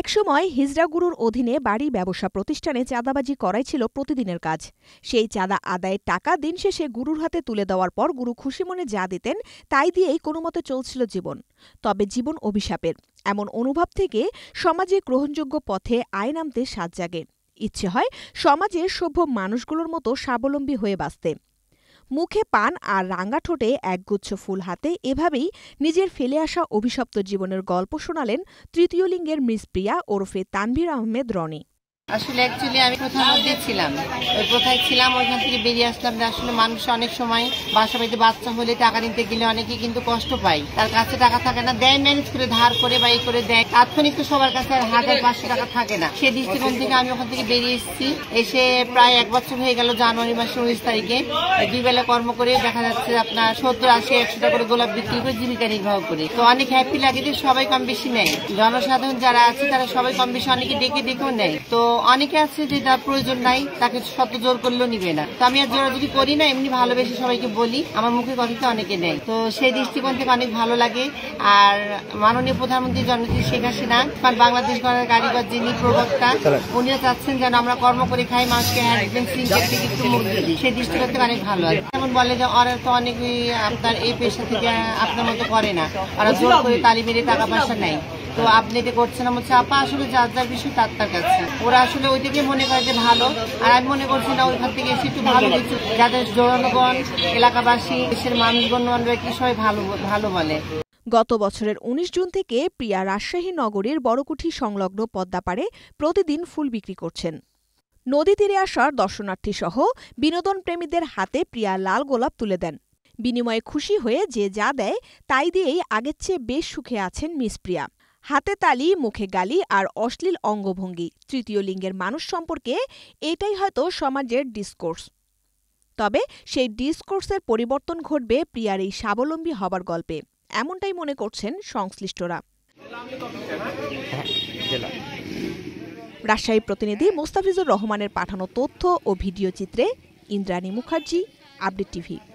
একসময় হিজড়াগুরুর অধীনে বাড়ি ব্যবসা প্রতিষ্ঠানে চাঁদাবাজি করাই ছিল প্রতিদিনের কাজ সেই চাঁদা আদায়ের টাকা দিন শেষে গুরুর হাতে তুলে দেওয়ার পর গুরু খুশি মনে যা দিতেন তাই দিয়েই কোনো মতে চলছিল জীবন তবে জীবন অভিশাপের এমন অনুভব থেকে সমাজে গ্রহণযোগ্য পথে আয় নামতে সাজ জাগে ইচ্ছে হয় সমাজের সভ্য মানুষগুলোর মতো স্বাবলম্বী হয়ে বাঁচতে মুখে পান আর রাঙা ঠোঁটে একগুচ্ছ ফুল হাতে এভাবেই নিজের ফেলে আসা অভিশপ্ত জীবনের গল্প শোনালেন তৃতীয় লিঙ্গের মিস প্রিয়া ওরফে তানভীর আহমেদ রনি আসলে অ্যাকচুয়ালি আমি প্রথা মধ্যে ছিলাম ওই প্রথায় ছিলাম ওইখান থেকে বেরিয়ে আসলাম যে আসলে মানুষ অনেক সময় বাসা বাড়িতে বাচ্চা হলে টাকা নিতে গেলে অনেকে কিন্তু কষ্ট পায় তার কাছে টাকা থাকে না দেয় ম্যানেজ করে ধার করে বা করে দেয় তাৎক্ষণিক তো সবার কাছে আর হাজার পাঁচশো টাকা থাকে না সে দৃষ্টিকোণ থেকে আমি ওখান থেকে বেরিয়ে এসেছি এসে প্রায় এক বছর হয়ে গেল জানুয়ারি মাসের উনিশ তারিখে দুই বেলা কর্ম করে দেখা যাচ্ছে আপনার সত্তর আশি একশো টাকা করে গোলাপ বিক্রি করে জীবিকা নির্বাহ করে তো অনেক হ্যাপি লাগে যে সবাই কম বেশি নেয় জনসাধারণ যারা আছে তারা সবাই কম বেশি অনেকে ডেকে ডেকেও নেয় তো অনেকে আছে যে তার প্রয়োজন নাই তাকে শত জোর করলেও নিবে না তো আমি আর জোরাজুরি করি না এমনি ভালোবেসে সবাইকে বলি আমার মুখে কথা অনেকে নেয় তো সেই দৃষ্টিকোণ থেকে অনেক ভালো লাগে আর মাননীয় প্রধানমন্ত্রী জন্মদিন শেখ হাসিনা বাংলাদেশ গণের কারিগর যিনি প্রবক্তা উনিও চাচ্ছেন যেন আমরা কর্ম করে খাই মানুষকে হ্যাঁ, সেই দৃষ্টিকোণ থেকে অনেক ভালো আছে যেমন বলে যে ওরা তো অনেকে আপনার এই পেশা থেকে আপনার মতো করে না ওরা জোর করে তালিমের টাকা পয়সা নেয় তো আপডেটে করছে না বলছে আপা আসলে যার যার বিষয় তার তার কাছে ওরা আসলে ওই ওইটাকে মনে করে যে ভালো আর আমি মনে করছি না ওইখান থেকে এসে একটু ভালো কিছু যাদের জনগণ এলাকাবাসী দেশের মানুষগণ কি সবাই ভালো ভালো বলে গত বছরের ১৯ জুন থেকে প্রিয়া রাজশাহী নগরীর বড়কুঠি সংলগ্ন পদ্মাপাড়ে প্রতিদিন ফুল বিক্রি করছেন নদী তীরে আসার দর্শনার্থী সহ বিনোদন প্রেমীদের হাতে প্রিয়া লাল গোলাপ তুলে দেন বিনিময়ে খুশি হয়ে যে যা দেয় তাই দিয়েই আগের চেয়ে বেশ সুখে আছেন মিস প্রিয়া হাতে তালি মুখে গালি আর অশ্লীল অঙ্গভঙ্গি তৃতীয় লিঙ্গের মানুষ সম্পর্কে এটাই হয়তো সমাজের ডিসকোর্স তবে সেই ডিসকোর্সের পরিবর্তন ঘটবে প্রিয়ার এই স্বাবলম্বী হবার গল্পে এমনটাই মনে করছেন সংশ্লিষ্টরা রাজশাহী প্রতিনিধি মোস্তাফিজুর রহমানের পাঠানো তথ্য ও ভিডিও চিত্রে ইন্দ্রাণী মুখার্জি আপডেট টিভি